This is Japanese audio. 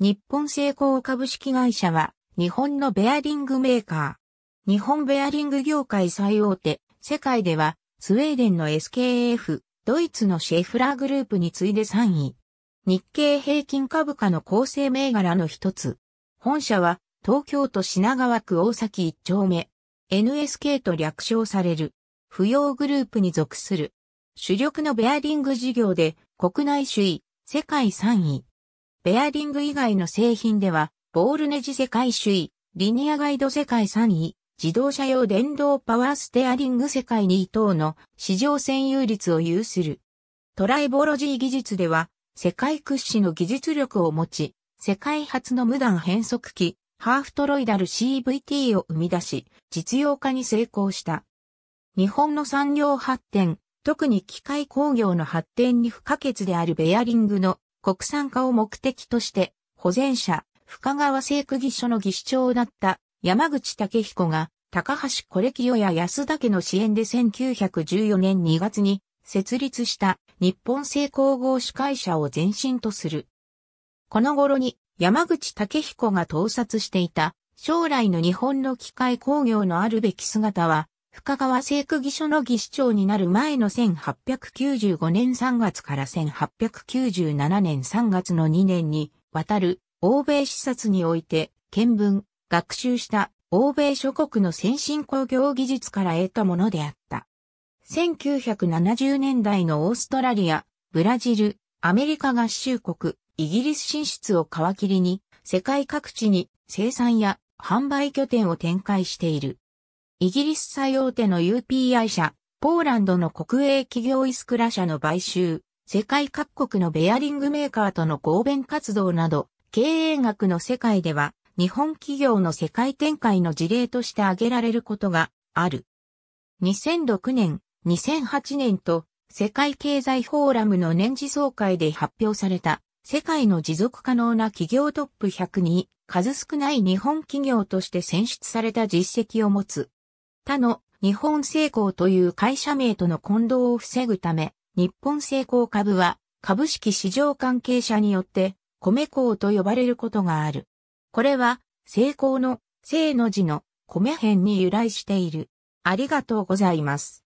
日本製鋼株式会社は、日本のベアリングメーカー。日本ベアリング業界最大手、世界では、スウェーデンの SKF、ドイツのシェフラーグループに次いで3位。日経平均株価の構成銘柄の一つ。本社は、東京都品川区大崎一丁目。NSK と略称される。不要グループに属する。主力のベアリング事業で、国内首位、世界3位。ベアリング以外の製品では、ボールネジ世界首位、リニアガイド世界3位、自動車用電動パワーステアリング世界2位等の市場占有率を有する。トライボロジー技術では、世界屈指の技術力を持ち、世界初の無断変速機、ハーフトロイダル CVT を生み出し、実用化に成功した。日本の産業発展、特に機械工業の発展に不可欠であるベアリングの国産化を目的として、保全者、深川製区議所の議士長だった山口武彦が、高橋コレキや安田家の支援で1914年2月に設立した日本製工合司会者を前身とする。この頃に山口武彦が盗撮していた将来の日本の機械工業のあるべき姿は深川聖区議所の議士長になる前の1895年3月から1897年3月の2年にわたる欧米視察において見聞、学習した欧米諸国の先進工業技術から得たものであった。1970年代のオーストラリア、ブラジル、アメリカ合衆国、イギリス進出を皮切りに世界各地に生産や販売拠点を展開している。イギリス最大手の UPI 社、ポーランドの国営企業イスクラ社の買収、世界各国のベアリングメーカーとの合弁活動など、経営学の世界では、日本企業の世界展開の事例として挙げられることがある。2006年、2008年と、世界経済フォーラムの年次総会で発表された、世界の持続可能な企業トップ100に、数少ない日本企業として選出された実績を持つ、他の日本製鋼という会社名との混同を防ぐため、日本製鋼株は株式市場関係者によって米鋼と呼ばれることがある。これは成功の正の字の米辺に由来している。ありがとうございます。